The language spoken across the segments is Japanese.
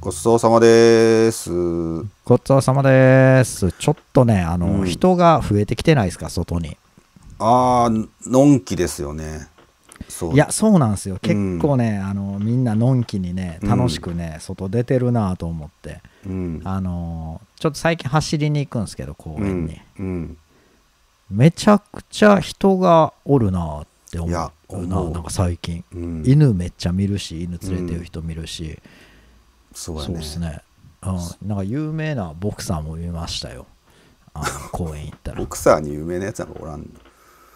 ごちそうさまです。ごちそうさまです。ちょっとね、あの、うん、人が増えてきてないですか、外に。ああ、のんきですよね。いやそうなんですよ結構ね、うん、あのみんなのんきにね楽しくね、うん、外出てるなと思って、うん、あのちょっと最近走りに行くんですけど公園に、めちゃくちゃ人がおるなって思うななんか最近、犬めっちゃ見るし犬連れてる人見るし、そうやねですね、うん、なんか有名なボクサーも見ましたよあの 公園行ったらボクサーに有名なやつなんかおらん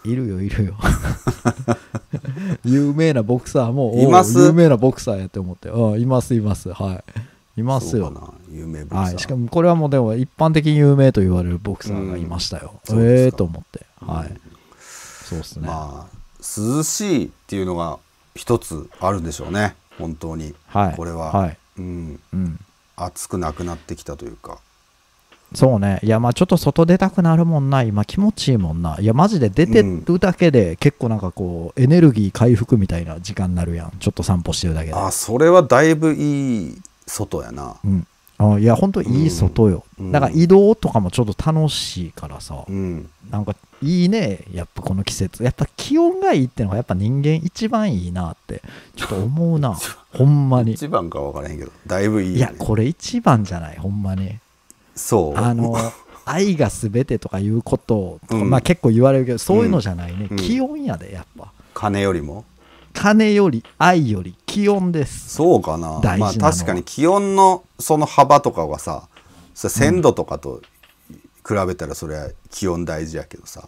いるよいるよ 有名なボクサーもいます有名なボクサーやって思ってあいますいますはいいますよ有名ボクサー、はい、しかもこれはもうでも一般的に有名と言われるボクサーがいましたよ、うん、ええー、と思ってはい、うん、そうですねまあ涼しいっていうのが一つあるんでしょうね本当に、はい、これは、はい、うん、暑くなくなってきたというかそうねいやまあちょっと外出たくなるもんな今気持ちいいもんないやマジで出てるだけで結構なんかこうエネルギー回復みたいな時間になるやんちょっと散歩してるだけであそれはだいぶいい外やな、うん、いや本当いい外よ、うん、なんか移動とかもちょっと楽しいからさ、うん、なんかいいねやっぱこの季節やっぱ気温がいいってのがやっぱ人間一番いいなってちょっと思うな ほんまに一番か分からへんけどだいぶいい、ね、いやこれ一番じゃないほんまにそうあの 愛が全てとかいうことと、うん、まあ結構言われるけどそういうのじゃないね、うん、気温やでやっぱ金よりも金より愛より気温ですそうかなまあ、確かに気温のその幅とかはさ鮮度とかと比べたらそれは気温大事やけどさ、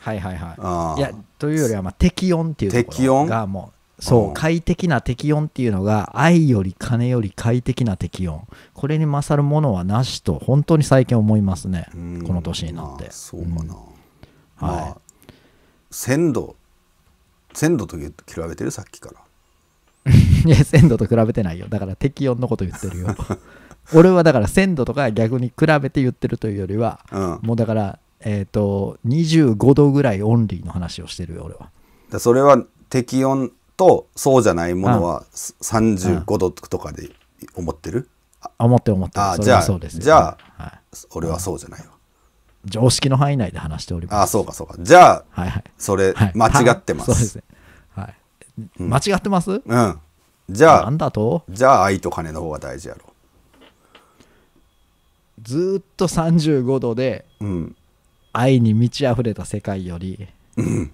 はいはいはいいやというよりはまあ適温っていうところがもうそう、うん、快適な適温っていうのが愛より金より快適な適温これに勝るものはなしと本当に最近思いますねこの年になってそうかな、うん、はい、まあ、鮮度鮮度と比べてるさっきから いや鮮度と比べてないよだから適温のこと言ってるよ 俺はだから鮮度とか逆に比べて言ってるというよりは、うん、もうだからえっ、ー、と25度ぐらいオンリーの話をしてるよ俺はだそれは適温とそうじゃないものは35度とかで思ってる、うん、思って思ってあじゃあそうです、ね、じゃあ、はい、俺はそうじゃないわ常識の範囲内で話しております。あそうかそうか。じゃあ、はいはい、それ、間違ってます。そうですね。はい。間違ってますうん。じゃあ、なんだとじゃあ、愛と金の方が大事やろ。ずっと35度で、うん、愛に満ち溢れた世界より、うん、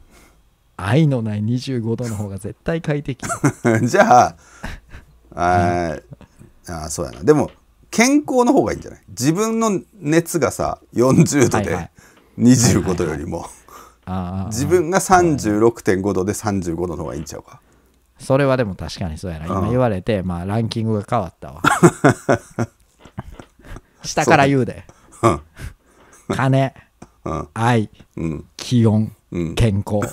愛のない25度の方が絶対快適。じゃあ、ああ、そうやな。でも、健康の方がいいんじゃない自分の熱がさ40度で25度よりも自分が36.5度で35度の方がいいんちゃうかそれはでも確かにそうやな、今言われて、まあランキングが変わったわ 下から言うで、うん、金、うん、愛、気温、健康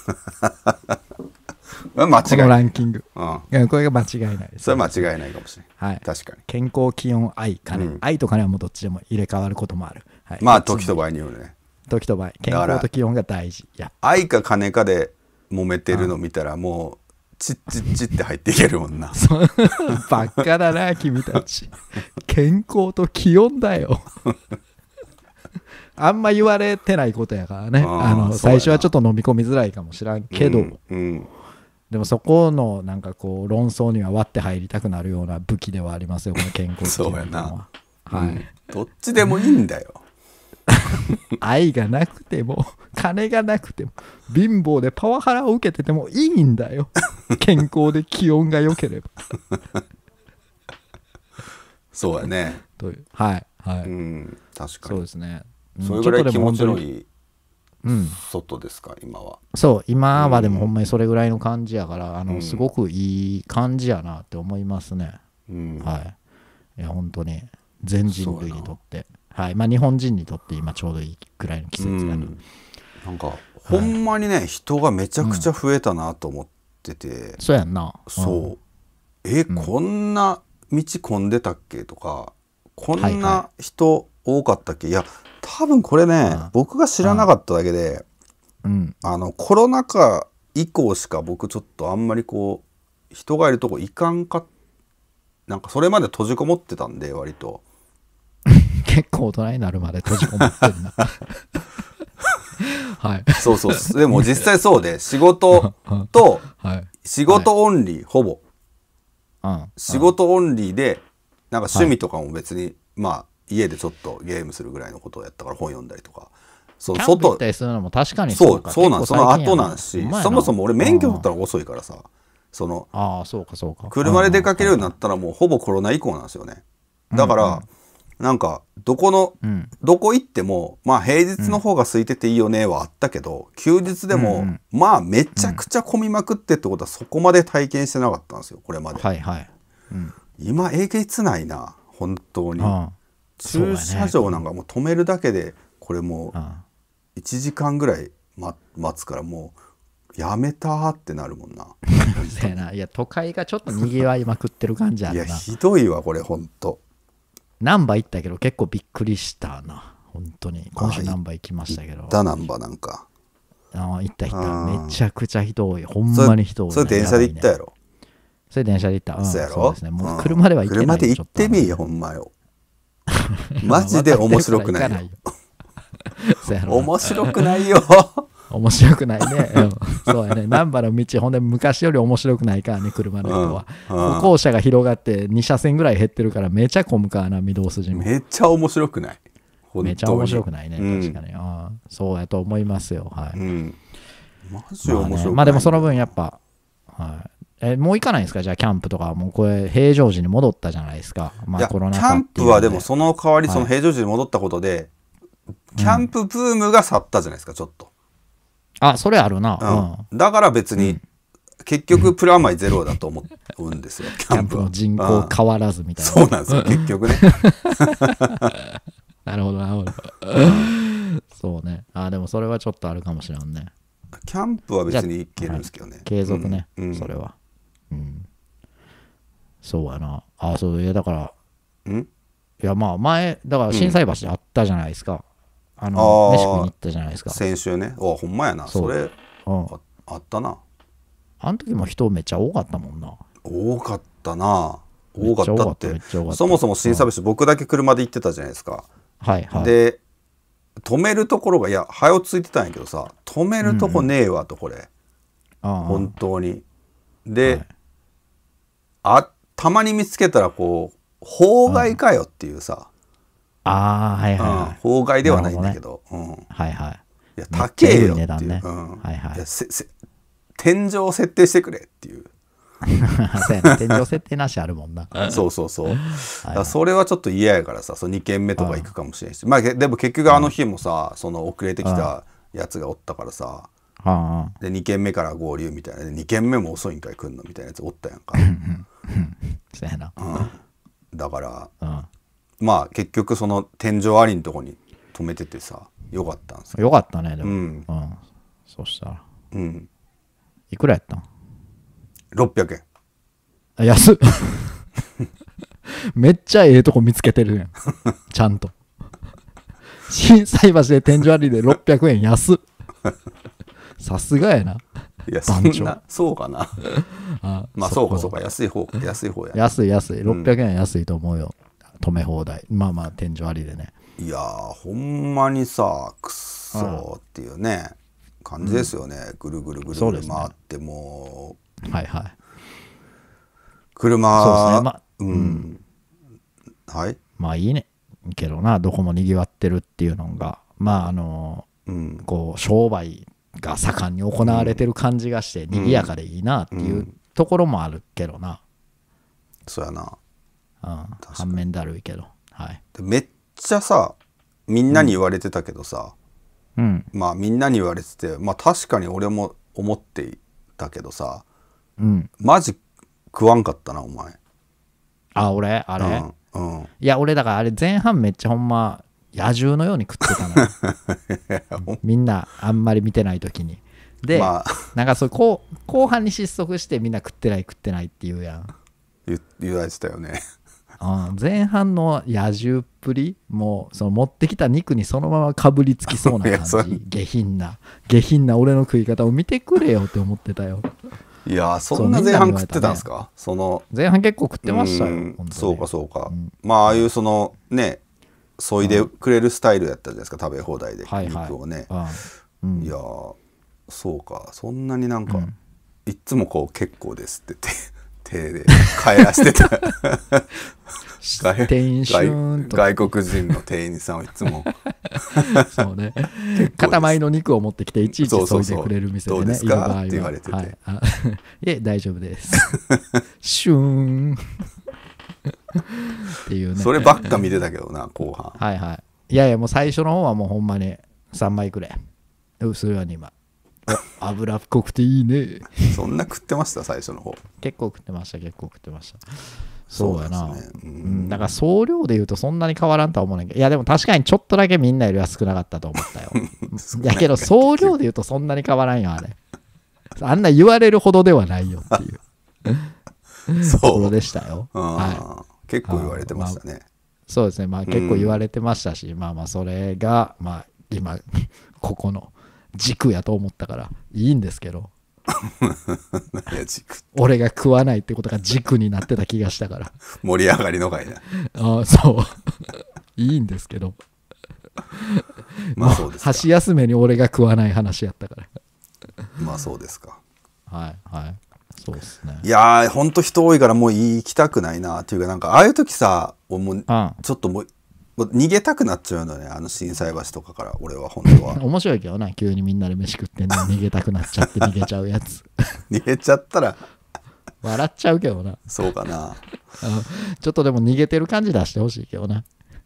間違いこのランキング、うん、これが間違いないです、それは間違いないかもしれない、はい、確かに健康気温愛金、うん、愛と金はもうどっちでも入れ替わることもある、はい、まあ時と場合によるね時と場合健康と気温が大事愛か金かで揉めてるの見たらもうチッチッチって入っていけるもんなばっかだな 君たち健康と気温だよ あんま言われてないことやからねあの最初はちょっと飲み込みづらいかもしらんけど、うん、うんでもそこのなんかこう論争には割って入りたくなるような武器ではありますよこの健康っていうのははい、うん、どっちでもいいんだよ 愛がなくても金がなくても貧乏でパワハラを受けててもいいんだよ 健康で気温が良ければそうやねというはいはい、うん、確かにそうですねそれぐらい気持ちのいい外ですか、うん、今はそう今はでもほんまにそれぐらいの感じやから、あのすごくいい感じやなって思いますね、うん、はいいや本当に全人類にとってはいまあ日本人にとって今ちょうどいいぐらいの季節やな、うん、なんかほんまにね、はい、人がめちゃくちゃ増えたなと思ってて、そうやんな、そうえ、こんな道混んでたっけとかこんな人、はいはい多かったっけいや多分これね、うん、僕が知らなかっただけで、うん、あのコロナ禍以降しか僕ちょっとあんまりこう人がいるとこ行かんかなんかそれまで閉じこもってたんで割と 結構大人になるまで閉じこもってるな はいそうそうでも実際そうで仕事と、はい、仕事オンリー、ほぼ、うん、仕事オンリーでなんか趣味とかも別に、まあ家でちょっとゲームするぐらいのことをやったから本読んだりとか。そう、外。ったりするのも確かにそうか。そう、そうなんその後なんし、そもそも俺免許取ったら遅いからさ、その、ああ、そうかそうか。車で出かけるようになったらもうほぼコロナ以降なんですよね。だから、うんうんなんか、どこの、うん、どこ行っても、まあ平日の方が空いてていいよねはあったけど、うん、休日でも、うん、まあめちゃくちゃ混みまくってってことはそこまで体験してなかったんですよ、これまで。はいはい。今、えげつないな、本当に。ああ駐車場なんかもう止めるだけでこれもう1時間ぐらい待つからもうやめたってなるもんな。そ うやないや都会がちょっとにぎわいまくってる感じやないやひどいわこれほんと難波行ったけど結構びっくりしたな本当に今週難波行きましたけど行った難波なんかあ行った行っためちゃくちゃ人多いほんまに人多い、それ電車で行ったやろそれ電車で行った、うん、そうやろそうですねもう車では行ってない、うん、車で行ってみよほんまよ マジで面白くない。面白くないよ。面白くないね。そうやね。難波の道、ほんで昔より面白くないからね、車の人は。歩行者が広がって2車線ぐらい減ってるから、めちゃ混むからな、御堂筋も。めっちゃ面白くない。めちゃ面白くないね、確かに。うん、そうやと思いますよ。はい。うん、マジ面白くない、まあまあでもその分やっぱ、はい。えもう行かないんですかじゃあキャンプとかもうこれ平常時に戻ったじゃないですか、まあ、コロナキャンプはでもその代わりその平常時に戻ったことで、はい、キャンプブームが去ったじゃないですかちょっと、あそれあるな、うん、だから別に、結局プラマイゼロだと思うんですよ キャンプの人口変わらずみたいな、そうなんですよ結局ね なるほどなるほどそうねあでもそれはちょっとあるかもしれんねキャンプは別にいけるんですけどね継続ね、うん、それはうん。そうやな。あそう、いや、だから、んいや、まあ、前、だから、心斎橋であったじゃないですか。うん、あの、飯食いに行ったじゃないですか。先週ね。おほんまやな。そそれ、うん、あ、あったな。あの時も人めっちゃ多かったもんな。多かったな。多かったって。っっそもそも新サービス、僕だけ車で行ってたじゃないですか。はいはい。で、止めるところが、いや、早をついてたんやけどさ、止めるとこねえわと、これ。ああ。本当に。で、はいあたまに見つけたらこう法外かよっていうさ、ああはいはい、はいうん、法外ではないんだけど、ね、うん、はいはいいや高えよっていう、ん、はいはい天井設定してくれっていう 天井設定なしあるもんな そうそうそう、はい、それはちょっと嫌やからさそ2軒目とか行くかもしれんし、うん、まあでも結局あの日もさ、その遅れてきたやつがおったからさ、うん、で2軒目から合流みたいな2軒目も遅いんかい来んのみたいなやつおったやんかそやな、うん、だから、うん、まあ結局その天井ありんとこに止めててさよかったんすよかったねでも、うん、うん、そしたらうんいくらやったん600円あ安っ めっちゃええとこ見つけてるやんちゃんと 心斎橋で天井ありで600円安さすがやないや そんなそうかなあ まあそうかそうか安い方安い方や安い安い600円安いと思うよ、うん、止め放題まあまあ天井ありでねいやほんまにさくっそっていうね感じですよね、うん、ぐるぐるぐるぐる回ってもう、ね、はいはい車そうですねまうん、うん、はいまあいいねけどなどこもにぎわってるっていうのがまああの、うん、こう商売が盛んに行われてる感じがして賑やかでいいなっていうところもあるけどな、そうやなうん反面だるいけど、はい、めっちゃさみんなに言われてたけどさ、うん、まあみんなに言われててまあ確かに俺も思ってたけどさ、うん、マジ食わんかったなお前あ俺あれ、うん、うん、いや俺だからあれ前半めっちゃほんま野獣のように食ってたの みんなあんまり見てない時にで、まあ、なんかそう後後半に失速してみんな食ってない食ってないって言うやん言言われてたよね、うん、前半の野獣っぷりもうその持ってきた肉にそのままかぶりつきそうな感じ下品な下品な俺の食い方を見てくれよって思ってたよいやそんな前半食ってたんですか、その前半結構食ってましたよそうかそうか、うん、まあああいうそのねそいでくれるスタイルやったじゃないですか、食べ放題で、はいはい、肉をね、うん、いやそうかそんなになんか、うん、いつもこう「結構です」って 手で帰らせてた 外国人の店員さんはいつも そうね塊の肉を持ってきていちいちそいでくれる店でねそうそうそうどうですかって言われてて、はい、いえ大丈夫ですシューンっていうねそればっか見てたけどな 後半はいはいいやいやもう最初の方はもうほんまに3枚くれ薄いわに今油っこくていいねそんな食ってました最初の方結構食ってました結構食ってましたそうやなう、ね、うん、だから総量で言うとそんなに変わらんとは思わないけどいやでも確かにちょっとだけみんなよりは少なかったと思ったよ やけど総量で言うとそんなに変わらんよあれあんな言われるほどではないよっていうところでしたよ。はい、結構言われてましたね、まあ。そうですね、まあ、結構言われてましたし、うん、まあまあそれが、まあ、今ここの軸やと思ったからいいんですけど 俺が食わないってことが軸になってた気がしたから盛り上がりの回な あそういいんですけど まあそうです箸休めに俺が食わない話やったからまあそうですかはいはいそうですねいやーほんと人多いからもう行きたくないなっていうかなんかああいう時さもうちょっともう逃げたくなっちゃうのねあの心斎橋とかから俺は本当は 面白いけどな急にみんなで飯食ってんの逃げたくなっちゃって逃げちゃうやつ 逃げちゃったら笑っちゃうけどなそうかなちょっとでも逃げてる感じ出してほしいけどな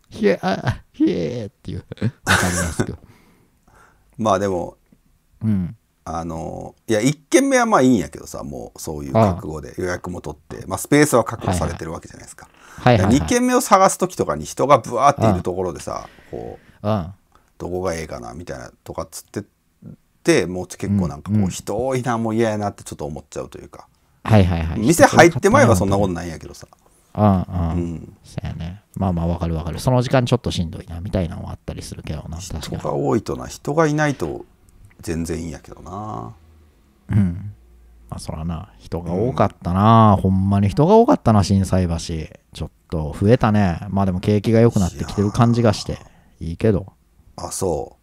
ひえあひえっていうわかりやすく まあでもうんあのいや1軒目はまあいいんやけどさもうそういう覚悟で予約も取ってまあ、スペースは確保されてるわけじゃないですか、はいはい、2軒目を探す時とかに人がブワーっているところでさこうどこがええかなみたいなとかつってってもう結構なんかこう人多いなもう嫌やなってちょっと思っちゃうというか、はいはいはい、店入って前はそんなことないんやけどさうんうん、うん、そうやねまあまあわかるわかるその時間ちょっとしんどいなみたいなのはあったりするけどな人が多いとな人がいないと全然いいんやけどなうんまあそらな人が多かったな、うん、ほんまに人が多かったな心斎橋ちょっと増えたねまあでも景気が良くなってきてる感じがしていいけどあそ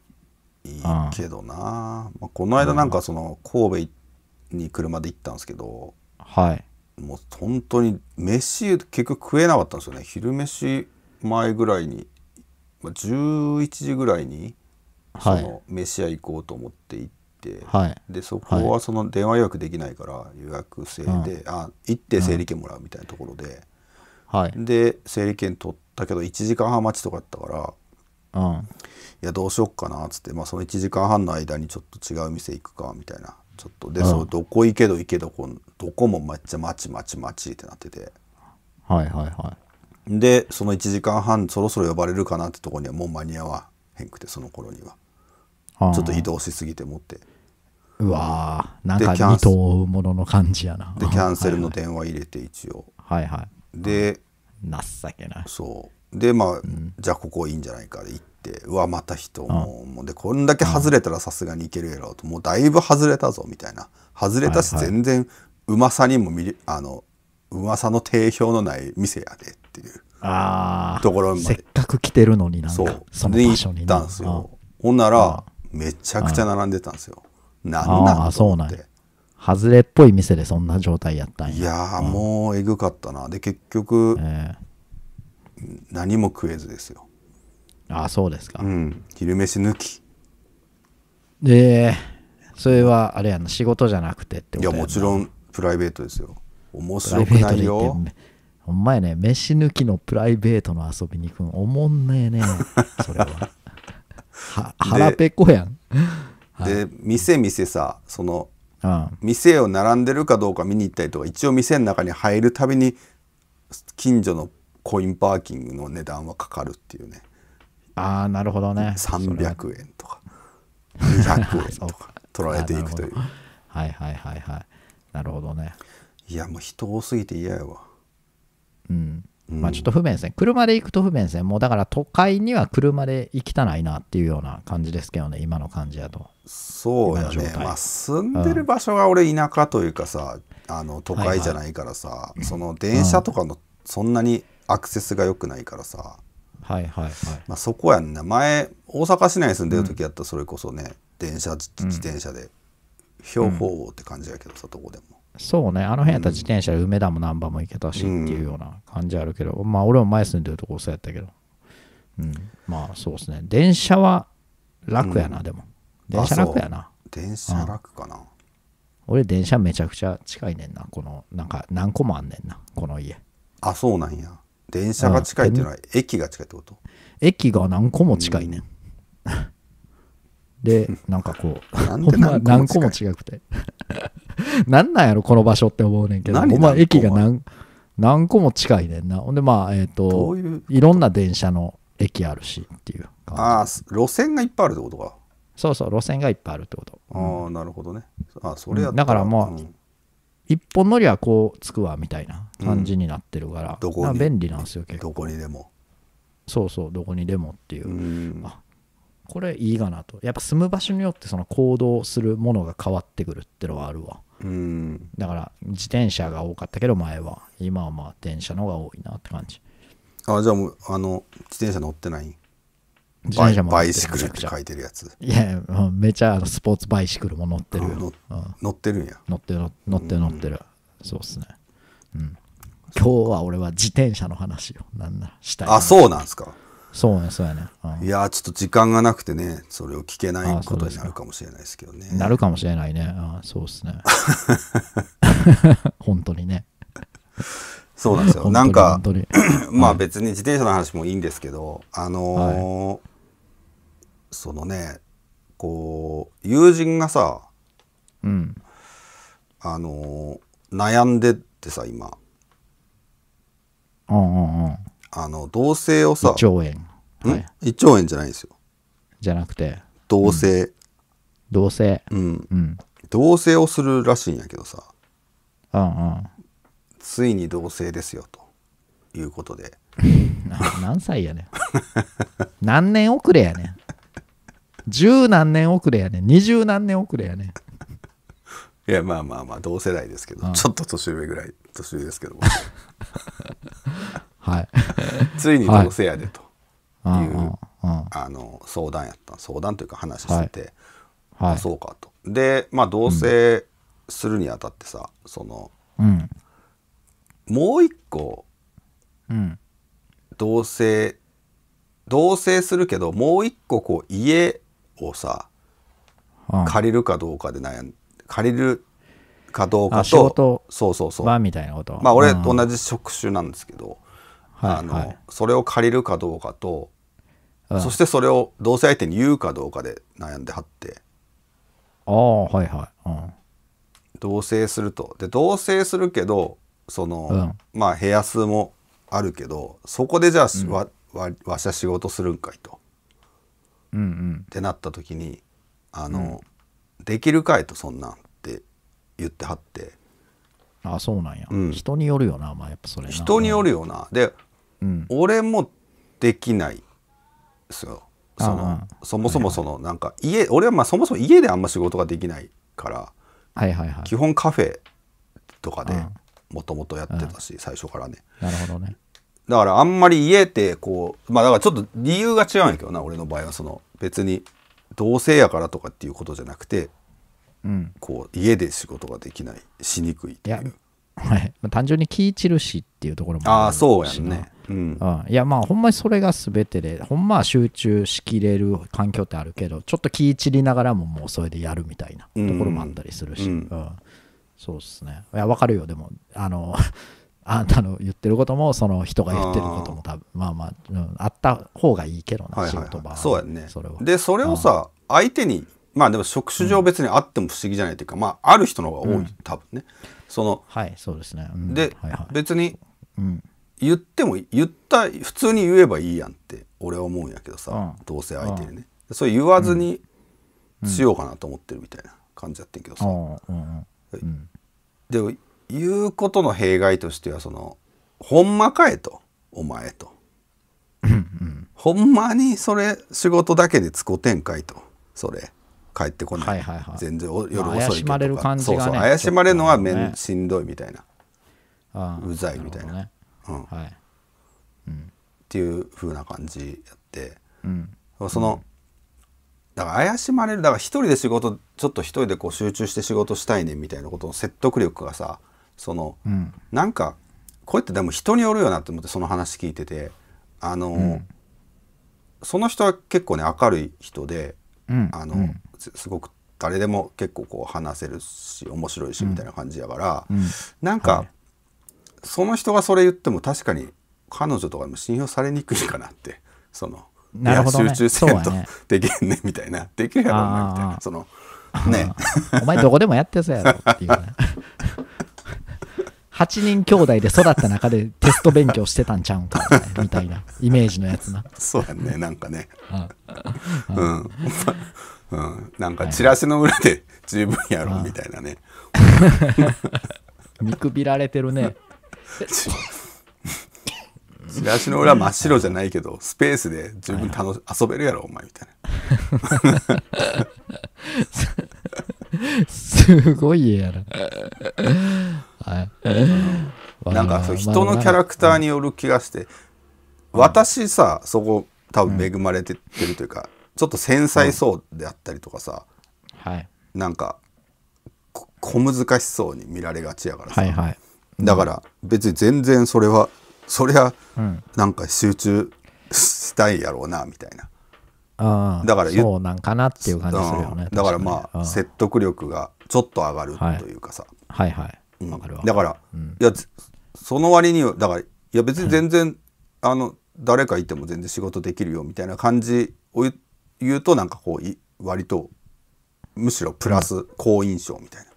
ういいけどな、まあ、この間なんかその神戸に車で行ったんですけど、はいもう本当に飯結局食えなかったんですよね昼飯前ぐらいに、まあ、11時ぐらいにその飯屋行こうと思って行って、はい、でそこはその電話予約できないから予約制で、はい、あ行って整理券もらうみたいなところで、で整理券取ったけど1時間半待ちとかやったから、うん、いやどうしよっかなっつって、まあ、その1時間半の間にちょっと違う店行くかみたいなちょっとで、うん、そうどこ行けど行けどこどこもめっちゃ待ち待ち待ちってなってて。はいはいはいでその1時間半そろそろ呼ばれるかなってとこにはもう間に合わへんくてその頃にはちょっと移動しすぎて持ってうわなんか2ものの感じやなでキャンセルの電話入れて一応はいはいで情けないそうでまあ、うん、じゃあここいいんじゃないかで行ってうわまた人ももうでこんだけ外れたらさすがにいけるやろうともうだいぶ外れたぞみたいな外れたし全然うまさにもみあのうまさの定評のない店やでっていうあところまでせっかく来てるのになんかそその場所に行ったんですよほんなら、めちゃくちゃ並んでたんですよ。なんなんと思って。外れっぽい店でそんな状態やったんや。いやもうえぐかったな。で、結局、えー、何も食えずですよ。ああ、そうですか。うん。昼飯抜き。で、それはあれやな、仕事じゃなくてってことやいや、もちろんプライベートですよ。面白くないよ。ほんまやね、飯抜きのプライベートの遊びに行くん、おもんねえね、それは。腹ペコやん。で、店店さ、その、うん、店を並んでるかどうか見に行ったりとか、一応店の中に入るたびに、近所のコインパーキングの値段はかかるっていうね。ああ、なるほどね。300円とか、200円と か、取られていくという。はいはいはいはい。なるほどね。いや、もう人多すぎて嫌やわ。うん。まあ、ちょっと不便ですね。車で行くと不便ですね。もうだから都会には車で行きたないなっていうような感じですけどね、今の感じだと。そうやね。まあ、住んでる場所が俺田舎というかさ、うん、あの都会じゃないからさ、はいはい、その電車とかのそんなにアクセスが良くないからさ。はいはいはい。まあ、そこやね。前、大阪市内住んでる時やったらそれこそね、うん、電車、自転車で、標本王って感じやけどさ、どこでも。そうねあの辺やったら自転車で梅田も難波も行けたしっていうような感じあるけど、うん、まあ俺も前住んでるとこそうやったけど、うん、まあそうですね電車は楽やな、うん、でも電車楽やな電車楽かな、うん、俺電車めちゃくちゃ近いねんなこのなんか何個もあんねんなこの家あそうなんや電車が近いっていうのは駅が近いってこと駅が何個も近いねん、でなんかこう何個も近くて なんなんやろ、この場所って思うねんけど、まあ、駅が何何個も近いねんな。ほんで、まあ、えっ、ー、といろんな電車の駅あるしっていうああ、路線がいっぱいあるってことか。そうそう、路線がいっぱいあるってこと。ああ、なるほどね。あそれやったら、だからもう、うん、一本乗りはこう着くわみたいな感じになってるから、うん、どこ便利なんですよ、結構。どこにでも。そうそう、どこにでもっていう。うん、あこれいいかなとやっぱ住む場所によってその行動するものが変わってくるってのはあるわうんだから自転車が多かったけど前は今はまあ電車の方が多いなって感じあじゃあもうあの自転車乗ってない自転車もバイシクルって書いてるやついやめちゃスポーツバイシクルも乗ってる、うん、乗ってるんや乗ってる乗ってる乗ってる、そうっすねうん今日は俺は自転車の話をなんなしたいあそうなんですかそうね、そうやね。うん、いやちょっと時間がなくてね、それを聞けないことになるかもしれないですけどね。なるかもしれないね。あそうですね。本当にね。そうなんですよ。なんか、まあ別に自転車の話もいいんですけど、あのーはい、そのね、こう、友人がさ、うん、あのー、悩んでってさ、今。うんうんうん。あの、同棲をさ、1兆円。はい、1兆円じゃないんですよ。じゃなくて。同棲、うん、同棲うん。うん、同棲をするらしいんやけどさ。うんうん。ついに同棲ですよ、ということで。何歳やねん。何年遅れやねん。十何年遅れやねん。二十何年遅れやねん。いやまあまあまあ同世代ですけど、うん、ちょっと年上ぐらい年上ですけども はい、ついに同のせやでという、あの相談やった相談というか話してて、はい、あそうかと。でまあ同棲するにあたってさ、うん、その、うん、もう一個、うん、同棲同棲するけどもう一個こう家をさ、うん、借りるかどうかで悩ん借りるかどうかとそうそうそうまあ俺と同じ職種なんですけど、あの、はいそれを借りるかどうかと、うん、そしてそれを同性相手に言うかどうかで悩んではってああはいはい、うん、同棲するとで同棲するけどその、うん、まあ部屋数もあるけどそこでじゃあ、うん、わわわしゃ仕事するんかいと、うんうん、ってなった時にあの、できるかいとそんなんって言ってはってあそうなんや、人によるよなまあやっぱそれ人によるよなでうん、俺もできないですよそのそもそもその、はいはい、なんか家俺はまあそもそも家であんま仕事ができないから、はいはいはい、基本カフェとかでもともとやってたし、最初からね。なるほどねだからあんまり家ってこうまあだからちょっと理由が違うんやけどな俺の場合はその別に同性やからとかっていうことじゃなくて、うん、こう家で仕事ができないしにくいっていう。い単純に気散るしっていうところもああそうやんねうん、うん、いやまあほんまにそれが全てでほんまは集中しきれる環境ってあるけどちょっと気散りながらももうそれでやるみたいなところもあったりするし、うん、うん、そうっすねいや分かるよでもあの あんたの言ってることもその人が言ってることも多分まあまあ、うん、あった方がいいけどな、はいはい、仕事場そうやねそれはでそれをさ相手にまあでも職種上別にあっても不思議じゃないというか、うん、まあある人の方が多い、多分ねそのはいそうですね、うん、で、はいはい、別に、うん、言っても言った普通に言えばいいやんって俺は思うんやけどさ、うん、どうせ相手にね、うん、それ言わずにしようかなと思ってるみたいな感じやってんけどさ、でも言うことの弊害としてはその「ほんまかえ」と「お前」と。ほんまにそれ仕事だけでつこてんかいとそれ帰ってこないはいはいはい、全然夜遅い怪しまれる感じが、ね、そうそう怪しまれるのはめん、ね、しんどいみたいな、うざいみたいな、ね、うんはい、うん、っていう風な感じやって、うん、その、だから怪しまれるだから一人で仕事ちょっと一人でこう集中して仕事したいねみたいなことの説得力がさその、うん、なんかこうやってでも人によるよなって思ってその話聞いててあの、うん、その人は結構ね明るい人で、うん、あの、うん、すごく誰でも結構こう話せるし面白いしみたいな感じやから、うん、なんか、はい、その人がそれ言っても確かに彼女とかも信用されにくいかなってその、なるほどね、集中せんと、ね、できんねみたいなできるやろうなみたいなそのね お前どこでもやってそうやろっていう、8 人兄弟で育った中でテスト勉強してたんちゃうんか、ね、みたいなイメージのやつなそうやねなんかねうん、うん、なんかチラシの裏で十分やろみたいなね見くびられてるねチラシの裏真っ白じゃないけどスペースで十分楽し遊べるやろお前みたいな すごい家やな、なんかそう人のキャラクターによる気がして、私さそこ多分恵まれてってるというか、ちょっと繊細そうであったりとかさ、なんか小難しそうに見られがちやからさ、だから別に全然それはそりゃなんか集中したいやろうなみたいな。うん、だからそうなんかなっていう感じするよね、うん、だからまあ、うん、説得力がちょっと上がるというかさ、はい、はいはい、かるわだから、いやその割にはだからいや別に全然、あの誰かいても全然仕事できるよみたいな感じを言うとなんかこう割とむしろプラス好印象みたいな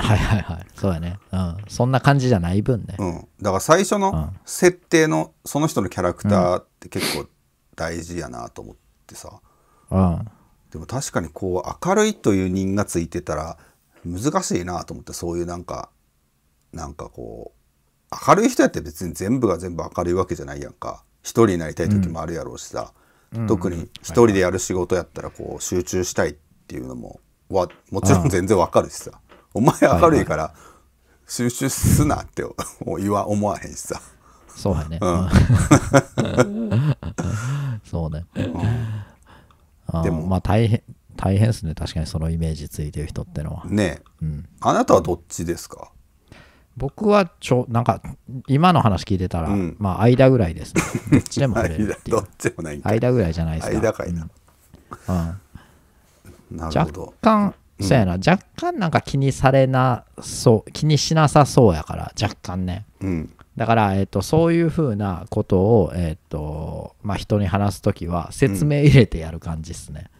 はいはいはいそうだねうんそんな感じじゃない分ね、うん、だから最初の設定のその人のキャラクターって結構大事やなと思ってさ、うん、でも確かにこう明るいという人がついてたら難しいなと思ってそういうなんかなんかこう明るい人やって別に全部が全部明るいわけじゃないやんか一人になりたい時もあるやろうしさ、うん、特に一人でやる仕事やったらこう集中したいっていうのもはもちろん全然わかるしさ、うんお前明るいから収集すなって言わ思わへんしさそうやね、うん、そうね、うん、でもまあ大変大変ですね確かにそのイメージついてる人ってのはねえ、うん、あなたはどっちですか僕はちょなんか今の話聞いてたら、うん、まあ間ぐらいです、ね、どっちでも触れるっていうどっちもない間ぐらいじゃないですか間かいな、うん、なるほど若干そうやな若干なんか気にされなそう気にしなさそうやから若干ね、うん、だから、えーと、とそういうふうなことを、えーとまあ、人に話す時は説明入れてやる感じっすね、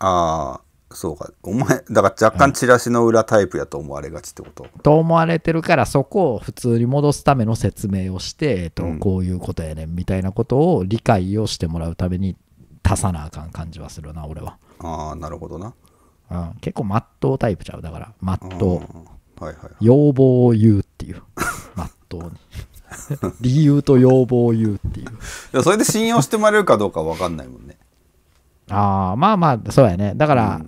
うん、ああそうかお前だから若干チラシの裏タイプやと思われがちってこと、うん、と思われてるからそこを普通に戻すための説明をして、えーと、うん、こういうことやねんみたいなことを理解をしてもらうために足さなあかん感じはするな俺はああなるほどなうん、結構まっとうタイプちゃうだからまっとう、はいはいはい、要望を言うっていうま っとうに理由と要望を言うっていうそれで信用してもらえるかどうか分かんないもんねああまあまあそうやねだから、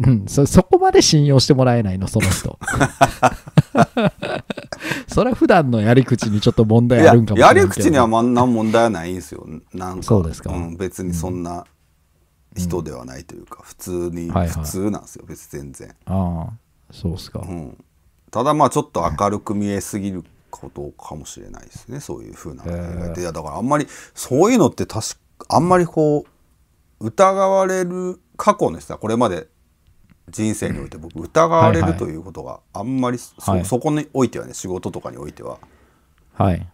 うん、うん、そそこまで信用してもらえないのその人 それは普段のやり口にちょっと問題あるんかもしれないやり口には何問題はないんですよなんかそうですか、うん、別にそんな、人ではないというか、うん、普通に、普通なんですよ別に全然ああそうっすか、うん、ただまあちょっと明るく見えすぎることかもしれないですねそういうふうな映画だからあんまりそういうのって確あんまりこう疑われる過去の人はこれまで人生において僕疑われるということがあんまりそはいはい、そこにおいてはね仕事とかにおいては、はい、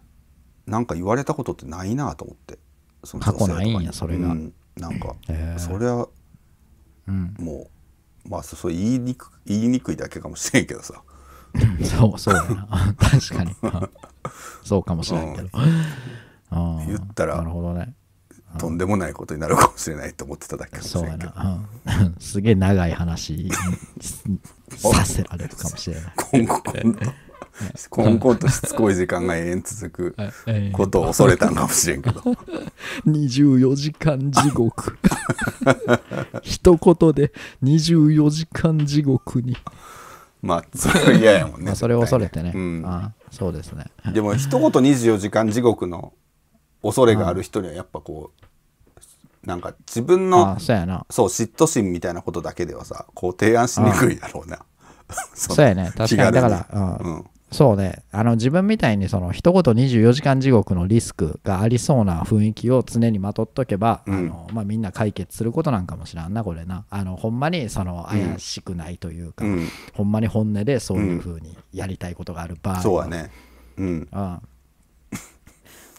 なんか言われたことってないなと思ってその過去ないんやそれが、うん、なんか、えー、それは、うん、もうまあそう言いにく言いにくいだけかもしれんけどさ そうそうだな 確かに そうかもしれんけど、うん、言ったらなるほどねとんでもないことになるかもしれないと思ってただけかもしれなけど、うん、すげえ長い話させられるかもしれない今後今度こんことしつこい時間が永遠続くことを恐れたのかもしれんけど24 時間地獄 一言で24時間地獄にまあそれは嫌やもんねそれを恐れてね、うん、あそうですねでも一言24時間地獄の恐れがある人にはやっぱこうなんか自分のそう嫉妬心みたいなことだけではさこう提案しにくいだろうな、そうやね 確かにだから、うん、そうね、あの自分みたいにその一言24時間地獄のリスクがありそうな雰囲気を常にまとっとけば、うん、あのまあ、みんな解決することなんかもしらんなこれなあのほんまにその怪しくないというか、うん、ほんまに本音でそういうふうにやりたいことがある場合、うん、そうねうん、あ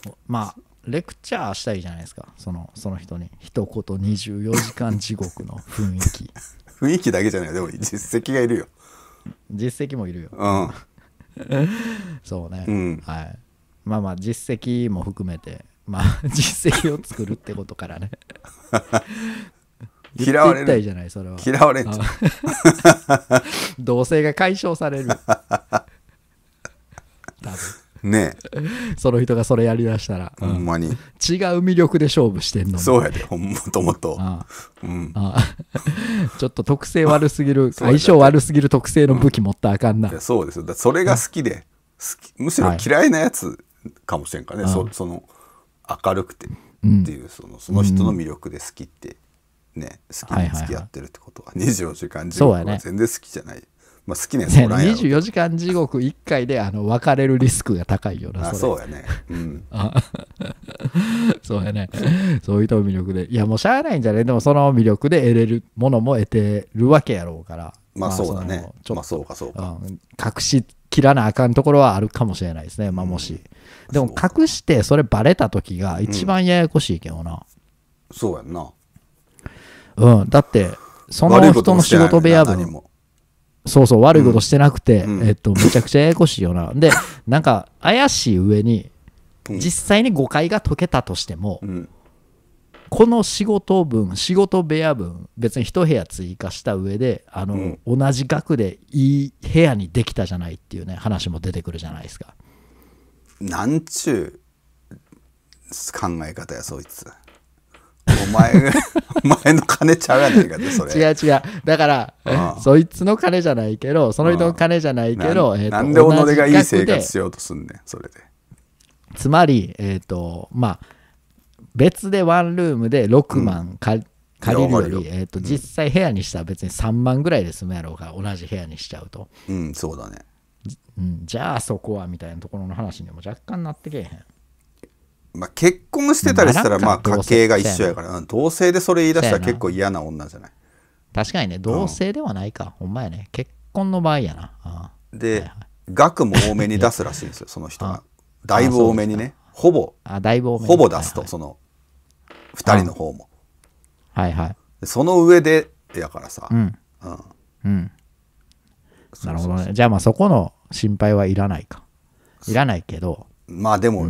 あまあレクチャーしたいじゃないですかそのその人に一言24時間地獄の雰囲気 雰囲気だけじゃないでも実績がいるよ実績もいるようん そうね、うん、はい、まあまあ実績も含めてまあ 実績を作るってことからね 嫌われるじゃないそれは嫌われんん同性が解消される多分ね その人がそれやりだしたら、ほんまに違う魅力で勝負してんのそうやでほんともとああうんああ ちょっと特性悪すぎる 相性悪すぎる特性の武器持ったらあかんないやそうですだそれが好きで好きむしろ嫌いなやつかもしれんかね、そその明るくてっていう、そのその人の魅力で好きってね好きに付き合ってるってことは24時間自分全然好きじゃないまあ、好きなやつね、24時間地獄1回であの別れるリスクが高いよなそうやねうん そうやねそういうと魅力でいやもうしゃあないんじゃねでもその魅力で得れるものも得てるわけやろうからまあそうだね、まあ、ちょっと、そうかそうか、うん、隠しきらなあかんところはあるかもしれないですねまあもし、うん、でも隠してそれバレた時が一番ややこしいけどな、うん、そうやんなうんだってその人の仕事部屋分そうそう悪いことしてなくて、うん、えっと、めちゃくちゃややこしいよな でなんか怪しい上に実際に誤解が解けたとしても、うん、この仕事分仕事部屋分別に1部屋追加した上であの、うん、同じ額でいい部屋にできたじゃないっていうね話も出てくるじゃないですか。なんちゅう考え方やそいつ。お前、お前の金ちゃうやないかって、それ。違う違う。だから、ああそいつの金じゃないけど、その人の金じゃないけど、えーとなんで己がいい生で活しようとすんねん、それで。つまり、えっ、と、まあ、別でワンルームで6万借り,、借りるより、よえーと実際部屋にしたら別に3万ぐらいで済むやろうが、同じ部屋にしちゃうと。うん、そうだね。うん、じゃあそこはみたいなところの話にも若干なってけえへん。まあ、結婚してたりしたらまあ家系が一緒やから同性でそれ言い出したら結構嫌な女じゃない確かにね同性ではないか、ほんまやね結婚の場合やなで、はいはい、額も多めに出すらしいんですよ その人がだいぶ多めにねほぼあだいぶ多めほぼ出すと、はいはい、その2人の方もはいはいその上でやからさうん、うんうん、なるほどねじゃあまあそこの心配はいらないかいらないけどまあでも、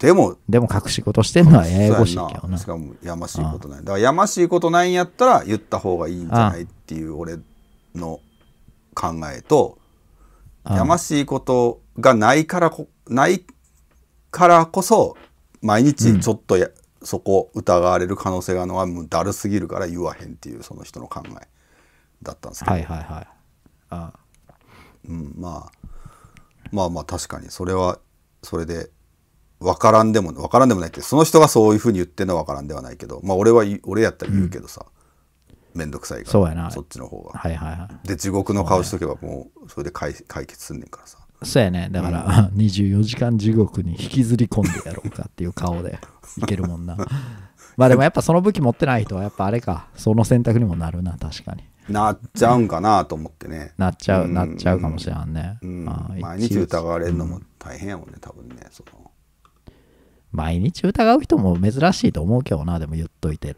でもでも隠し事してんのはややこしいけどなしかもやましいことないだからやましいことないんやったら言った方がいいんじゃないっていう俺の考えとやましいことがないからこないからこそ毎日ちょっとや、うん、そこ疑われる可能性があるのはもうだるすぎるから言わへんっていうその人の考えだったんですけどはいはいはいああ、うん、まあまあまあ確かにそれはそれで分からんでも、分からんでもないって、その人がそういうふうに言ってんのは分からんではないけど、まあ俺は、俺やったら言うけどさ、面倒、めんどくさいから、そうやな。そっちの方が。はいはいはい。で、地獄の顔しとけばもう、それで解解決すんねんからさ。そうやね。だから、うん、24時間地獄に引きずり込んでやろうかっていう顔でいけるもんな。まあでもやっぱその武器持ってない人はやっぱあれか、その選択にもなるな、確かに。なっちゃうんかなと思ってね。なっちゃう、なっちゃうかもしれんね。うん、まあ、毎日疑われるのも大変やもんね、多分ね。その毎日疑う人も珍しいと思うけどな、でも言っといて。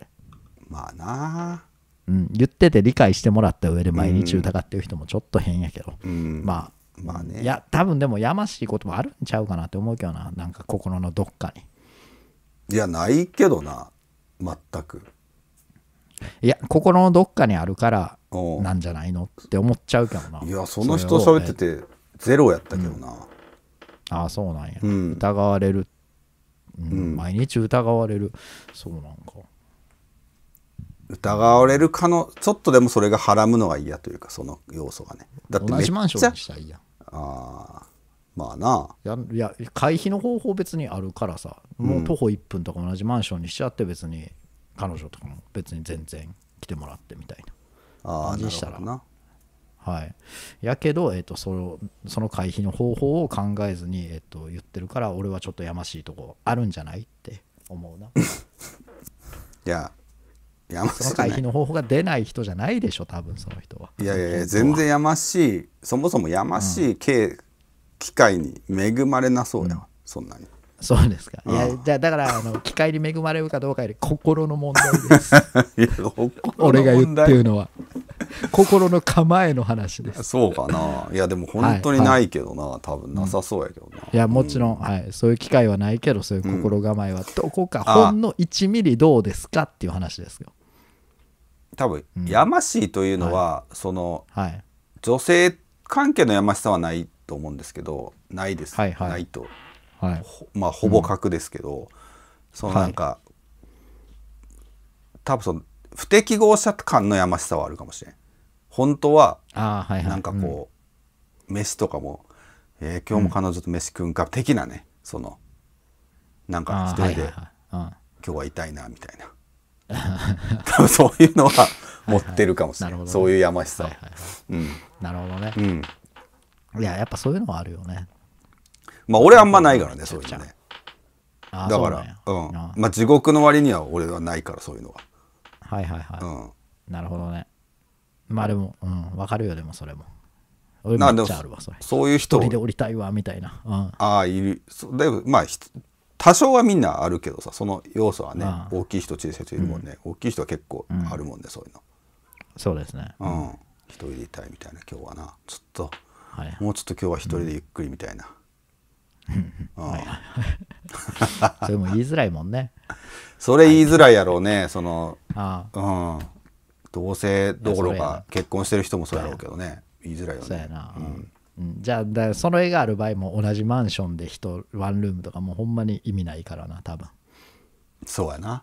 まあなうん、言ってて理解してもらった上で毎日疑ってる人もちょっと変やけど、うん、まあまあねいや多分でもやましいこともあるんちゃうかなって思うけどななんか心のどっかにいやないけどな全くいや心のどっかにあるからなんじゃないのって思っちゃうけどないやその人喋っててゼロやったけどな、うん、ああそうなんや、うん、疑われるうん、毎日疑われるそうなんか疑われるかのちょっとでもそれがはらむのが嫌というかその要素がねだって同じマンションにしたいやんああまあなやいや回避の方法別にあるからさもう徒歩1分とか同じマンションにしちゃって別に彼女とかも別に全然来てもらってみたいな感じしたらなはい、やけど、えっと、そのその回避の方法を考えずに、えっと、言ってるから俺はちょっとやましいとこあるんじゃないって思うな いややましいその回避の方法が出ない人じゃないでしょ多分その人はいやいやいや全然やましいそもそもやましい、うん、機会に恵まれなそうやわ、そんなにそうですか。いや、じゃあ、だから、あの、機会に恵まれるかどうかより、心の問題です。俺が言ってるのは。心の構えの話です。そうかな。いや、でも、本当にないけどな、はい、多分なさそうやけどな。いや、もちろん、うん、はい、そういう機会はないけど、そういう心構えは、どこか、ほんの1ミリどうですかっていう話ですよ。多分、うん、やましいというのは、はい、その、はい、女性関係のやましさはないと思うんですけど、ないです。はいはい、ないと。はい、まあほぼ角ですけど、うん、そのなんか、はい、多分その不適合者感のやましさはあるかもしれん本当はなんかこう、はいうん、飯とかも、えー、今日も彼女と飯食うんか」的なねそのなんか一人で、今日は痛いなみたいな。多分そういうのは 持ってるかもしれない、はいはいね、そういうやましさ、はいはいはい、うん、なるほどね、うん、いややっぱそういうのはあるよねまあ俺あんまないからねそういうのねだからうんまあ地獄の割には俺はないからそういうのははいはいはい、うん、なるほどねまあでもうんわかるよでもそれも俺もめっちゃあるわそれそういう人一人で降りたいわみたいな、うん、ああいるそいまあ多少はみんなあるけどさその要素はね大きい人小さい人いるもんね、うん、大きい人は結構あるもんね、うん、そういうのそうですねうん、一人でいたいみたいな今日はなちょっと、はい、もうちょっと今日は一人でゆっくりみたいな、それも言いづらいもんねそれ言いづらいやろうねそのうん同性どころか結婚してる人もそうやろうけどね言いづらいよねそうやな、うんじゃあだその絵がある場合も同じマンションで人ワンルームとかもうほんまに意味ないからな多分そうやな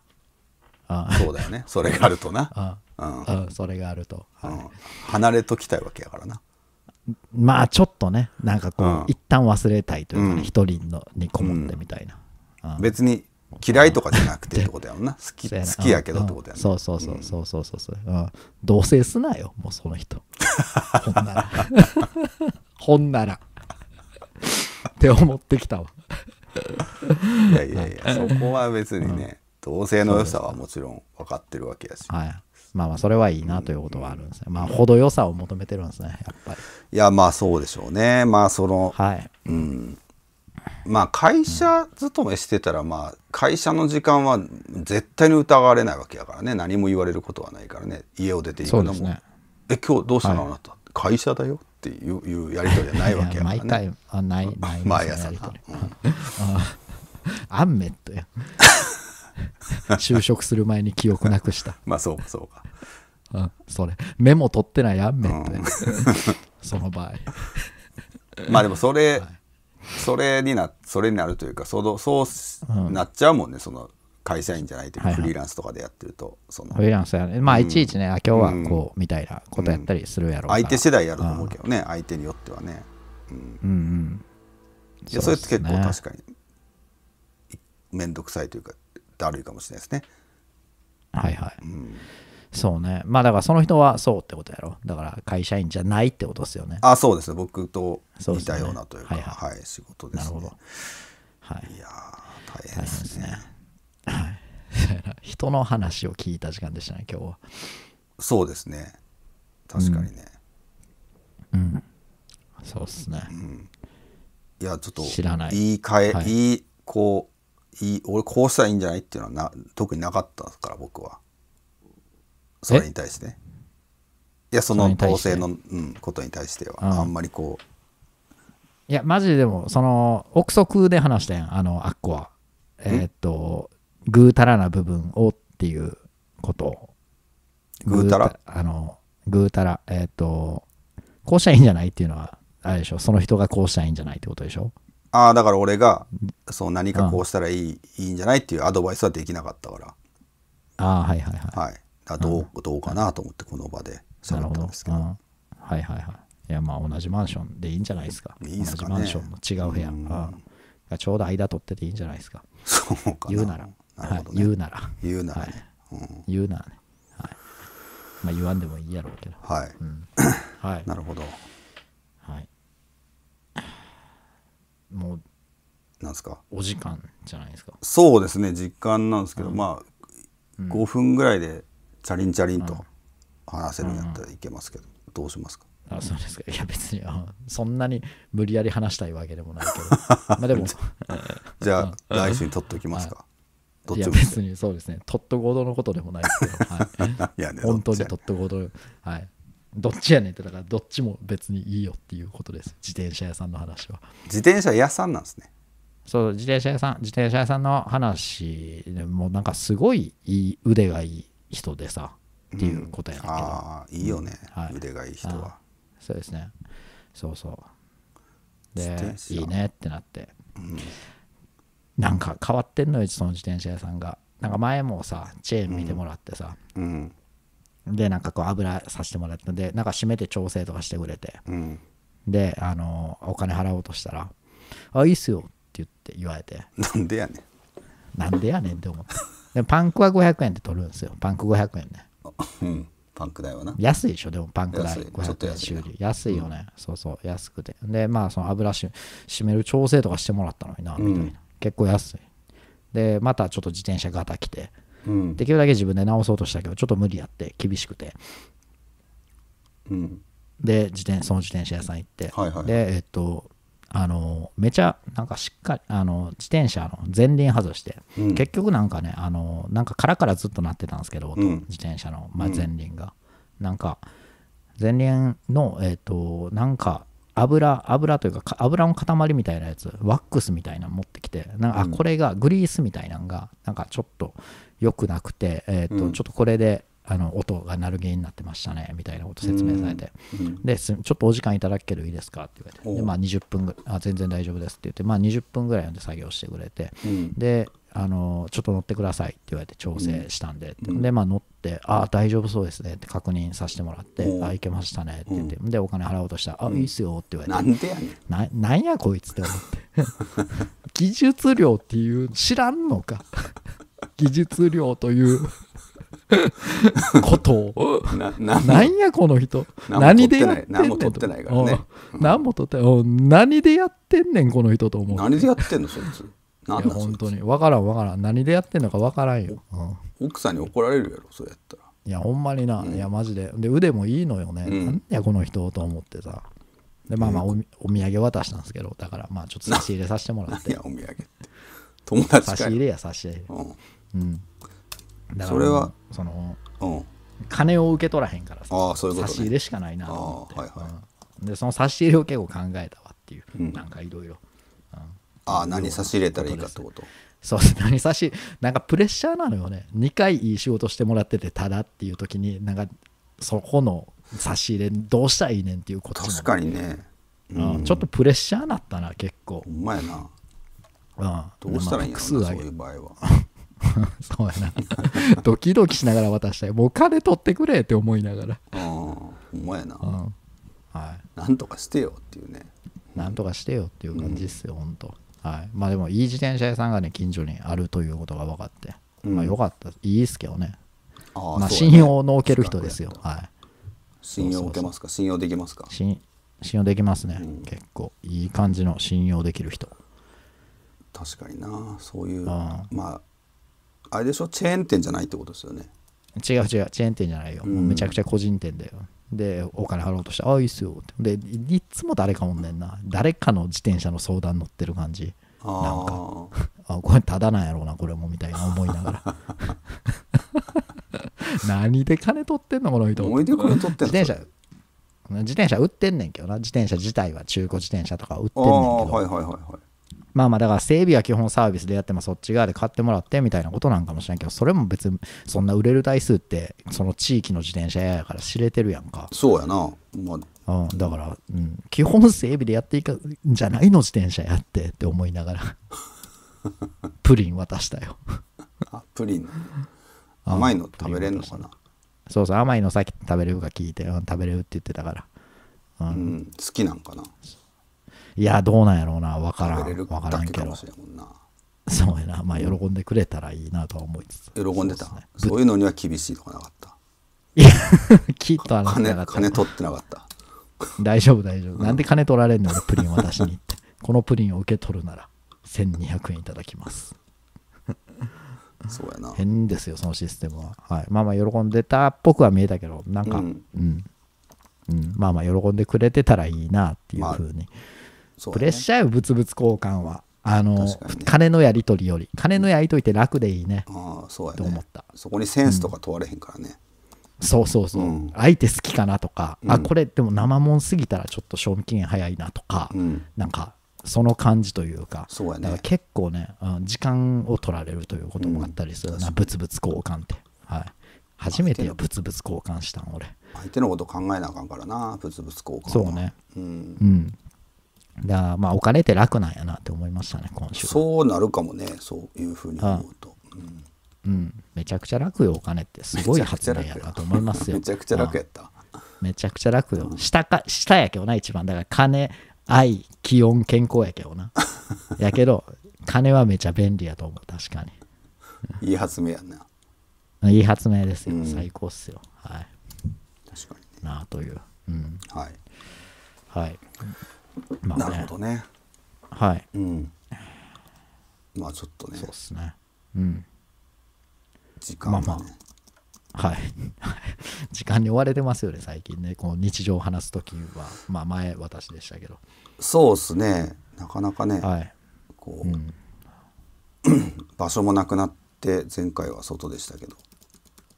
あそうだよねそれがあるとな うん、それがあると、離れときたいわけやからなまあちょっとねなんかこう、うん、一旦忘れたいというかね一、人のにこもってみたいな、別に嫌いとかじゃなくてってことやもんな 好き好きやけどってことやもうん、そうそうそうそうそうそうそう、うん、同棲すなよもうその人 ほんなら ほんならって思ってきたわいやいやいやそこは別にね、うん、同棲の良さはもちろん分かってるわけやし、はい、まあまあそれはいいなということはあるんですね。まあ程よさを求めてるんですね、やっぱり。いやまあそうでしょうね。まあその、はい、うん。まあ会社勤めしてたら、まあ会社の時間は絶対に疑われないわけやからね。何も言われることはないからね。家を出ていくのも。ね、え、今日どうしたの、あなた。会社だよっていういうやり取りはないわけやからね。毎回、あない、ない、ね、毎 朝 の。うん、あんめっとや。就職する前に記憶なくした まあそうかそうかうん、それメモ取ってないやんめって、うん、その場合まあでもそれ、はい、それになそれになるというかそのそうなっちゃうもんね、その会社員じゃないというか、フリーランスとかでやってるとそのフリーランスやねまあいちいちね、うん、今日はこうみたいなことやったりするやろう、うん、相手世代やると思うけどね、相手によってはね、うん、うんうんいやそれって結構確かに面倒くさいというかってあるかもしれないですね。はいはい。うん、そうね。まあだからその人はそうってことやろ。だから会社員じゃないってことですよね。あそうですね。僕と似たようなというか、うね、はい、はいはい、仕事ですね。なるほど。はい、いや大変ですね。すねはい。人の話を聞いた時間でしたね、今日は。そうですね。確かにね。うん。うん、そうっすね。うん、いや、ちょっと、知らない。言い換え、はい、いい、こいい俺こうしたらいいんじゃないっていうのはな特になかったから僕はそれに対していやその統制の、うん、ことに対しては、うん、あんまりこういやマジでもその憶測で話してんあのあっこはえー、っとぐうたらな部分をっていうことをぐうたらあのぐうたらえー、っとこうしたらいいんじゃないっていうのはあれでしょその人がこうしたらいいんじゃないってことでしょああだから俺がそう何かこうしたらいい,、いいんじゃないっていうアドバイスはできなかったからああはいはいはい、はい、どう、どうかなと思ってこの場でなったんですけどはいはいはいいやまあ同じマンションでいいんじゃないですかいいすか、ね、同じマンションの違う部屋がちょうど間取ってていいんじゃないですかそうか言うならなるほど、言うなら言うならね、言うならね、はい、まあ言わんでもいいやろうけどはい、はい、なるほどもうなんですかお時間じゃないですかそうですね実感なんですけど、うん、まあ、うん、5分ぐらいでチャリンチャリンと話せるんやったらいけますけど、うん、どうしますかあそうですかいや別にそんなに無理やり話したいわけでもないけど まあでもじゃあ来週に取っておきますか、はい、いや別にそうですね、とっとごとのことでもないですけど、はい、いやね、本当にとっとごと、はい、どっちやねんってだからどっちも別にいいよっていうことです自転車屋さんの話は自転車屋さんなんですねそう自転車屋さん自転車屋さんの話もうなんかすごいいい腕がいい人でさっていうことやけど、うん、ああいいよね、はい、腕がいい人はそうですねそうそうでいいねってなって、うん、なんか変わってんのよその自転車屋さんがなんか前もさチェーン見てもらってさ、うん、でなんかこう油させてもらったんでなんか締めて調整とかしてくれて、うん、であのお金払おうとしたら「あいいっすよ」って言って言われてなんでやねんなんでやねんって思ってでパンクは500円で取るんですよパンク500円ねうんパンク代はな安いでしょでもパンク代500円修理安いよね、うん、そうそう安くてでまあその油し締める調整とかしてもらったのになみたいな、うん、結構安いでまたちょっと自転車ガタ来てできるだけ自分で直そうとしたけどちょっと無理やって厳しくて、うん、で自転その自転車屋さん行って、はいはい、でえっとあのめちゃなんかしっかりあの自転車の前輪外して、うん、結局なんかねあのなんかカラカラずっと鳴ってたんですけど、うん、自転車の、前輪が、うん、なんか前輪のえっ、となんか油油というか油の塊みたいなやつワックスみたいなの持ってきてなんか、あこれがグリースみたいなんがなんかちょっと良くなくて、えーと、うん、ちょっとこれであの音が鳴る原因になってましたねみたいなこと説明されて、うんうん、でちょっとお時間いただけるいいですかって言われてで、まあ、20分ぐあ全然大丈夫ですって言って、まあ、20分ぐらいで作業してくれて、うん、であのちょっと乗ってくださいって言われて調整したんで、で、まあ、乗ってあ大丈夫そうですねって確認させてもらってあいけましたねって言って、でお金払おうとしたらあいいっすよって言われてなんでやねんなんやこいつって思って 技術量っていう知らんのか技術量ということをなんやこの人何でやってんねん何も取ってないからね何も取って何でやってんねんこの人と思う何でやってんのそいつ何だ本当に分からん分からん何でやってんのか分からんよ、うん、奥さんに怒られるやろそれやったらいやほんまにな、うん、いやマジでで腕もいいのよね、うん、なんやこの人と思ってさでまあまあおお土産渡したんですけどだからまあちょっと差し入れさせてもらって何 やお土産って友達差し入れや差し入れ、うん、だからそれはその、うん、金を受け取らへんからあそういうこと、ね、差し入れしかないなと思って、はいはい、でその差し入れを結構考えたわっていう、うん、なんかいろいろああ何差し入れたらいいかってことそう何差しなんかプレッシャーなのよね2回いい仕事してもらっててただっていう時になんかそこの差し入れどうしたらいいねんっていうこと確かにね、うん、ちょっとプレッシャーなったな結構ほんやなどうしたらいいんろまあ、そういう場合は。そうやなドキドキしながら渡したいもう金取ってくれって思いながらああほんまやな、うんはい、なんとかしてよっていうねなんとかしてよっていう感じっすよ、うん、ほんとはいまあでもいい自転車屋さんがね近所にあるということが分かって、うん、まあよかったいいっすけどねあ、まあ、信用の受ける人ですよ、はい信用受けますか信用できますか信用できますね、うん、結構いい感じの信用できる人確かになそういう、まああれでしょチェーン店じゃないってことですよね違う違うチェーン店じゃないよ、うん、めちゃくちゃ個人店だよでお金払おうとして「ああいいっすよ」ってでいつも誰かおんねんな誰かの自転車の相談乗ってる感じなんか あこれただなんやろうなこれもみたいな思いながら 何で金取ってんのこの人思い出金取ってんの自転車自転車売ってんねんけどな自転車自体は中古自転車とか売ってんねんけどはいはいはいはいまあまあだから整備は基本サービスでやってもそっち側で買ってもらってみたいなことなんかもしれんけどそれも別にそんな売れる台数ってその地域の自転車屋やから知れてるやんかそうやな、まあ、うん、だから、うん、基本整備でやっていくんじゃないの自転車やってって思いながらプリン渡したよあプリン甘いの食べれんのかなそうそう甘いのさっき食べれるか聞いて、うん、食べれるって言ってたから、うん、うん、好きなんかないや、どうなんやろうな、わからん。わからんけど。そうやな、まあ、喜んでくれたらいいなとは思いつつ。喜んでたそう、ね,、いうのには厳しいとかなかった。いや、き っとあ金金取ってなかった。大丈夫、大丈夫。なんで金取られんの、俺、プリン渡しに行って。このプリンを受け取るなら、1200円いただきます。そうやな。変ですよ、そのシステムは。はい、まあまあ、喜んでたっぽくは見えたけど、なんか、うん、うんうん、まあまあ喜んでくれてたらいいなっていうふうにね、プレッシャーよ物々交換はあの、ね、金のやり取りより金のやりといて楽でいいね、うん、あそうや、ね、と思ったそこにセンスとか問われへんからね、うん、そうそうそう、うん、相手好きかなとか、うん、あこれでも生もんすぎたらちょっと賞味期限早いなとか、うん、なんかその感じというかそうや、ね、結構ね、うん、時間を取られるということもあったりするな、物々交換って、はい、初めてよ物々交換したん俺相手のこと考えなあかんからな物々交換そうねうん、うんだからまあお金って楽なんやなって思いましたね、今週。そうなるかもね、そういうふうに思うと。うん、うん、めちゃくちゃ楽よ、お金って。すごい発明やなと思いますよ。めちゃくちゃ楽やった。めちゃくちゃ楽よ。下か、下やけどな、一番。だから金、愛、気温、健康やけどな。やけど、金はめちゃ便利やと思う、確かに。いい発明やな。いい発明ですよ、うん、最高っすよ。はい。確かに、ね。なあという。うん。はい。はい。まあね、なるほどねはい、うん、まあちょっとねそうっすねうん時間は、ね、まあまあはい 時間に追われてますよね最近ねこの日常を話す時はまあ前私でしたけどそうっすねなかなかね、はい、こう、うん、場所もなくなって前回は外でしたけど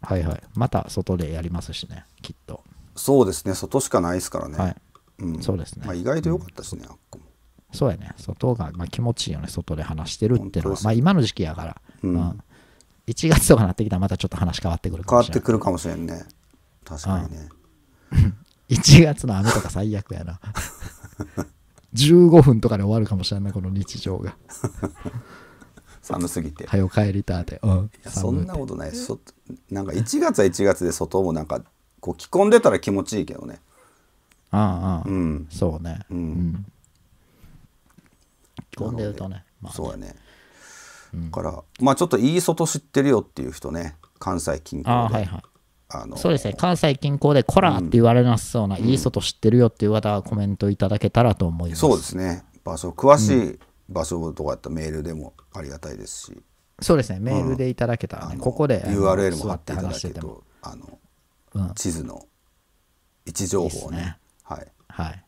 はいはいまた外でやりますしねきっとそうですね外しかないですからね、はいうん、そうですね、まあ、意外と良かったですね、あっこもそうやね外が、まあ、気持ちいいよね外で話してるっていうのは、まあ、今の時期やから、うん、1月とかなってきたらまたちょっと話変わってくる変わってくるかもしれんね確かにね、うん、1 月の雨とか最悪やな15 分とかで終わるかもしれないこの日常が 寒すぎてはよ帰りたって、うん、そんなことないそなんか1月は1月で外もなんかこう着込んでたら気持ちいいけどねああ、うん、そうね、うん、飛んでるとね,、まあ、ねそうやね、うん、からまあちょっといい外知ってるよっていう人ね関西近郊であはいはいあのー、そうですね関西近郊で「こら!」って言われなそうな、うん、いい外知ってるよっていう方はコメントいただけたらと思いますそうですね場所詳しい場所とかやったらメールでもありがたいですし、そうですねメールでいただけたらね、うん、ここで URL も貼っていただけるとあの、うん、地図の位置情報をね、ね、はいはい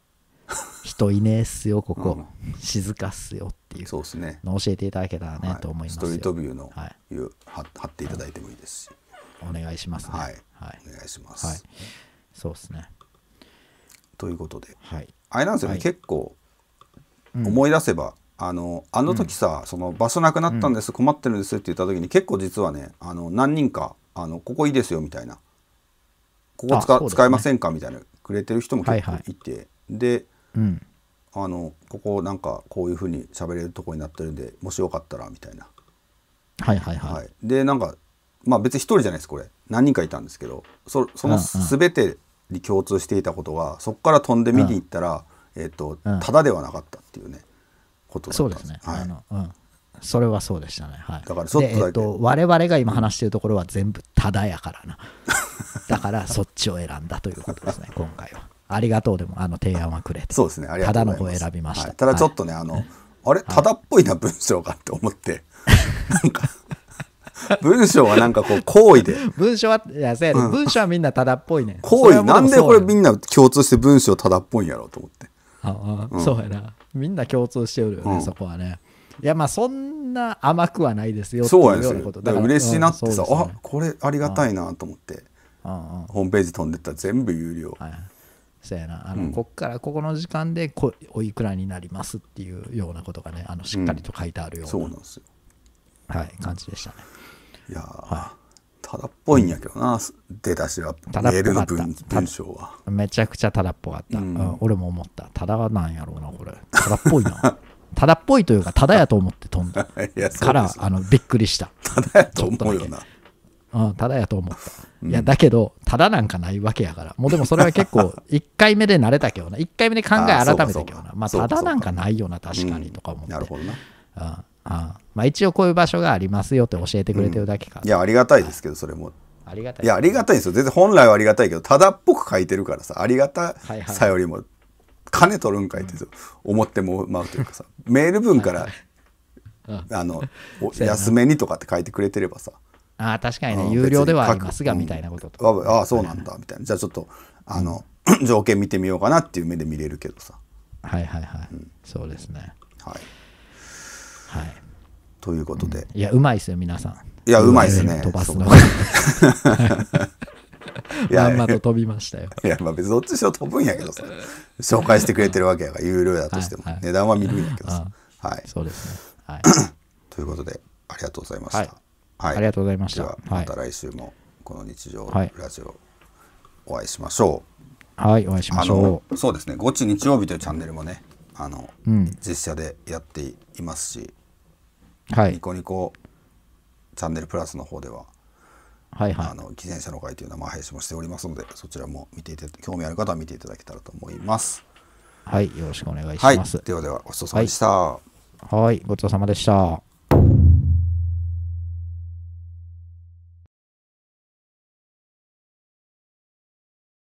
人いねえっすよここ、静かっすよっていうそうですねの教えていただけたらね、と思いますストリートビューの、はいう貼っていただいてもいいですし、お願いしますねはいはい、お願いします、はい、そうですねということではいあれなんですよね、はい結構思い出せば、あのあの時さ、その場所なくなったんです、困ってるんですって言った時に結構実はねあの何人かあのここいいですよみたいなここ使,、使えませんかみたいなくれてる人も結構いて、で、あのここなんかこういうふうに喋れるとこになってるんでもしよかったらみたいな。はいはいはい。でなんかまあ別に一人じゃないですこれ何人かいたんですけどそその全てに共通していたことが、そこから飛んで見に行ったら、えーとただではなかったっていうねことだったんですね。はい、あのうんそれはそうでしたね。はい、だからちょっとだけ、えっと、我々が今話してるところは全部ただやからな。だからそっちを選んだということですね、今回は。ありがとうでもあの提案はくれて、そうですね、ありがとうただの方を選びました、はい、ただちょっとね、はい、あの、あれ、ただっぽいな、文章がって思って、なんか。文章はなんかこう行為で文章はいやせや、うん、文章はみんなただっぽいね行為なんでこれみんな共通して文章ただっぽいんやろうと思ってああ、うん、そうやなみんな共通しておるよね、うん、そこはねいやまあそんな甘くはないですよそうやねだから嬉しいなってさ、うんね、あこれありがたいなと思ってホームページ飛んでったら全部有料、はい、そうやなあの、うん、こっからここの時間でこおいくらになりますっていうようなことがねあのしっかりと書いてあるような、そうなんですよはい感じでしたねいやはいただっぽいんやけどな、出だしはただっぽかった文章はめちゃくちゃただっぽかった、うん、うん、俺も思ったただはなんやろうなこれただっぽいな ただっぽいというかただやと思って飛んだ からあのびっくりしたただやと思うよなうん、ただやと思った。いや、だけど、ただなんかないわけやから。もうでもそれは結構、1 回目で慣れたけどな、1回目で考え改めたけどな、まあ、ただなんかないよな、確かにとか思って。なるほどな。あまあ、一応こういう場所がありますよって教えてくれてるだけか、うん、いやありがたいですけどそれもありがたい、いやありがたいですよ全然本来はありがたいけどただっぽく書いてるからさありがたさよりも金取るんかいって思ってもまうというかさ、メール文から、はいはい、あの 安めにとかって書いてくれてればさあ確かにね、うん、有料ではありますがみたいなことと、ああそうなんだみたいなじゃあちょっとあの、条件見てみようかなっていう目で見れるけどさはいはいはい、そうですねはい、はい、ということで、いやうまいっすよ皆さんいやうまいっすね飛ばすの いやまんまと飛びましたよいやまあ別にどっちにしろ飛ぶんやけどさ紹介してくれてるわけやから有料だとしても、値段は見るんやけどさはいそうですねはい ということでありがとうございました、はい、ありがとうございました。また来週もこの日常ラジオお会いしましょう。はい、お会いしましょう。そうですね、ごち日曜日というチャンネルもね、あの、うん、実写でやっていますし、はい、ニコニコチャンネルプラスの方では、はいはい、あの自転車の会という名生配信もしておりますので、そちらも見ていた興味ある方は見ていただけたらと思います。はい、よろしくお願いします。はい、ではでは、ごちそうさまでした。はい、はい、ごちそうさまでした。